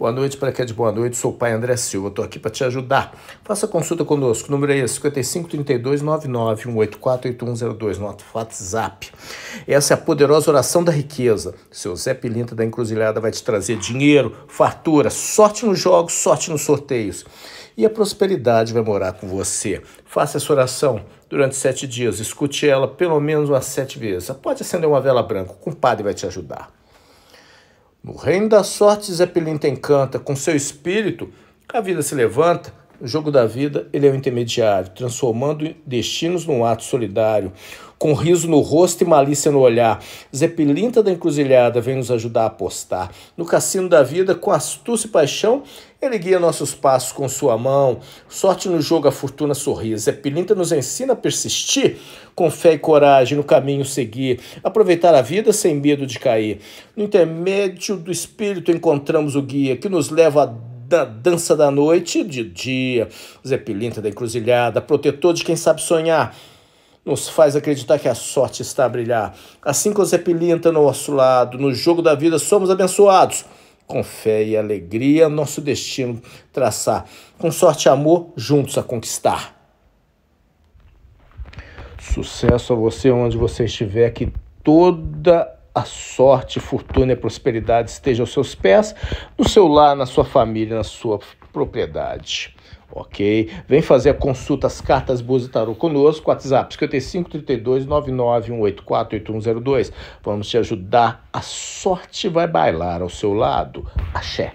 Boa noite para quem é de boa noite, sou o pai André Silva, estou aqui para te ajudar. Faça consulta conosco, o número é 5532 99 8102 nosso WhatsApp. Essa é a poderosa oração da riqueza. Seu Zé Pilinta da Encruzilhada vai te trazer dinheiro, fartura, sorte nos jogos, sorte nos sorteios. E a prosperidade vai morar com você. Faça essa oração durante sete dias, escute ela pelo menos umas sete vezes. Pode acender uma vela branca, o compadre vai te ajudar. No reino das sortes, Zeppelin Pelim encanta, com seu espírito a vida se levanta, o jogo da vida, ele é o intermediário, transformando destinos num ato solidário, com riso no rosto e malícia no olhar. Zepelinta da encruzilhada vem nos ajudar a apostar. No cassino da vida, com astúcia e paixão, ele guia nossos passos com sua mão. Sorte no jogo, a fortuna sorri. Zepelinta nos ensina a persistir com fé e coragem no caminho seguir, aproveitar a vida sem medo de cair. No intermédio do espírito encontramos o guia que nos leva a da Dança da Noite, de dia, Zé Pilinta da Encruzilhada, protetor de quem sabe sonhar, nos faz acreditar que a sorte está a brilhar. Assim como Zé Pilinta no nosso lado, no jogo da vida somos abençoados. Com fé e alegria, nosso destino traçar. Com sorte e amor, juntos a conquistar. Sucesso a você onde você estiver, que toda a sorte, fortuna e prosperidade estejam aos seus pés, no seu lar, na sua família, na sua propriedade. Ok? Vem fazer a consulta às cartas Boas e Tarô conosco, WhatsApp 55 32 99184 8102. Vamos te ajudar. A sorte vai bailar ao seu lado. Axé.